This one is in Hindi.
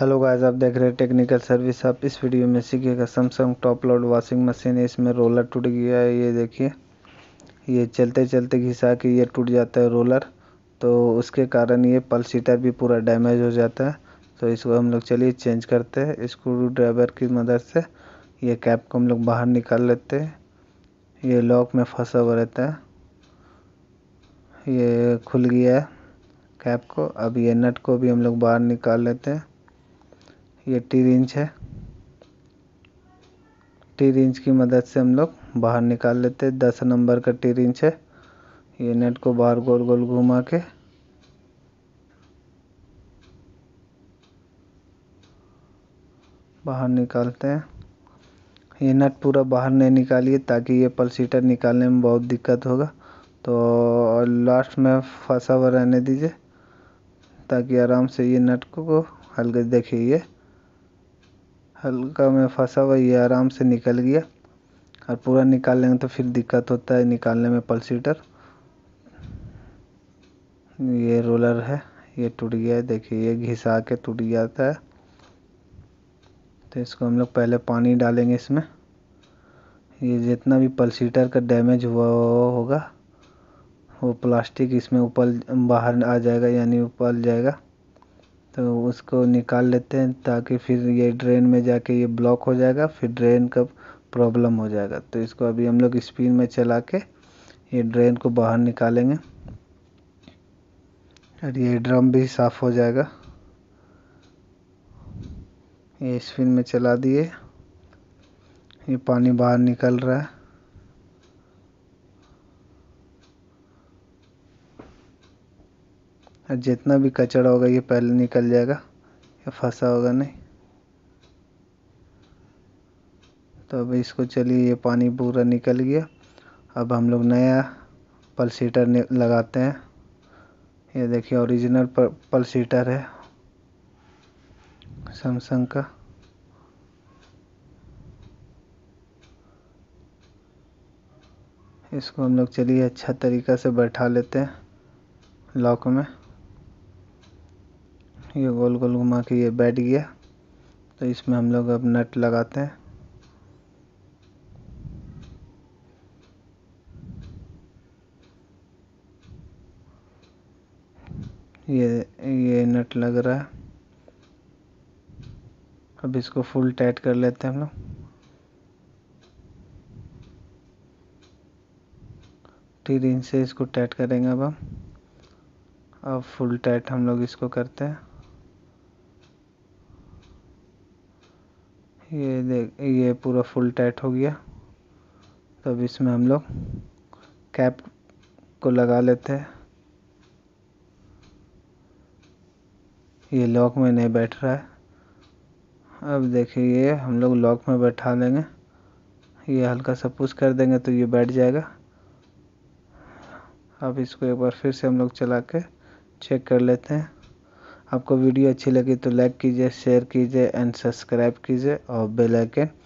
हेलो गाइस आप देख रहे हैं टेक्निकल सर्विस आप इस वीडियो में सीखिएगा Samsung top load washing machine है इसमें रोलर टूट गया है ये देखिए ये चलते चलते घिसा के ये टूट जाता है रोलर तो उसके कारण ये पलसीटर भी पूरा डैमेज हो जाता है तो इसको हम लोग चलिए चेंज करते हैं स्क्रू ड्राइवर की मदद से ये कैप को हम लोग बाहर निकाल लेते हैं ये लॉक में फंसा हुआ रहता है ये खुल गया है कैप को अब ये नट को भी हम लोग बाहर निकाल लेते हैं ये टी रिंच है टी रिंच की मदद से हम लोग बाहर निकाल लेते हैं दस नंबर का टी रिंच है ये नेट को बाहर गोल गोल घुमा के बाहर निकालते हैं ये नट पूरा बाहर नहीं निकालिए ताकि ये सीटर निकालने में बहुत दिक्कत होगा तो लास्ट में फंसा हुआ रहने दीजिए ताकि आराम से ये नट को हल्के देखिए हल्का में फंसा हुआ ये आराम से निकल गया और पूरा निकाल लेंगे तो फिर दिक्कत होता है निकालने में पल्सीटर ये रोलर है ये टूट गया है देखिए ये घिसा के टूट जाता है तो इसको हम लोग पहले पानी डालेंगे इसमें ये जितना भी पल्सीटर का डैमेज हुआ होगा वो प्लास्टिक इसमें ऊपर बाहर आ जाएगा यानी ऊपर जाएगा तो उसको निकाल लेते हैं ताकि फिर ये ड्रेन में जाके ये ब्लॉक हो जाएगा फिर ड्रेन का प्रॉब्लम हो जाएगा तो इसको अभी हम लोग स्पिन में चला के ये ड्रेन को बाहर निकालेंगे और ये ड्रम भी साफ़ हो जाएगा ये स्पिन में चला दिए ये पानी बाहर निकल रहा है और जितना भी कचड़ा होगा ये पहले निकल जाएगा या फंसा होगा नहीं तो अब इसको चलिए ये पानी पूरा निकल गया अब हम लोग नया पलसीटर लगाते हैं ये देखिए ओरिजिनल पलसीटर है सैमसंग का इसको हम लोग चलिए अच्छा तरीक़ा से बैठा लेते हैं लॉक में ये गोल गोल घुमा के ये बैठ गया तो इसमें हम लोग अब नट लगाते हैं ये ये नट लग रहा है अब इसको फुल टाइट कर लेते हैं हम लोग टी से इसको टाइट करेंगे अब हम अब फुल टाइट हम लोग इसको करते हैं ये देख ये पूरा फुल टाइट हो गया तब इसमें हम लोग कैप को लगा लेते हैं ये लॉक में नहीं बैठ रहा है अब देखिए ये हम लोग लॉक में बैठा लेंगे ये हल्का सा पुश कर देंगे तो ये बैठ जाएगा अब इसको एक बार फिर से हम लोग चला के चेक कर लेते हैं आपको वीडियो अच्छी लगी तो लाइक कीजिए शेयर कीजिए एंड सब्सक्राइब कीजिए और बेल आइकन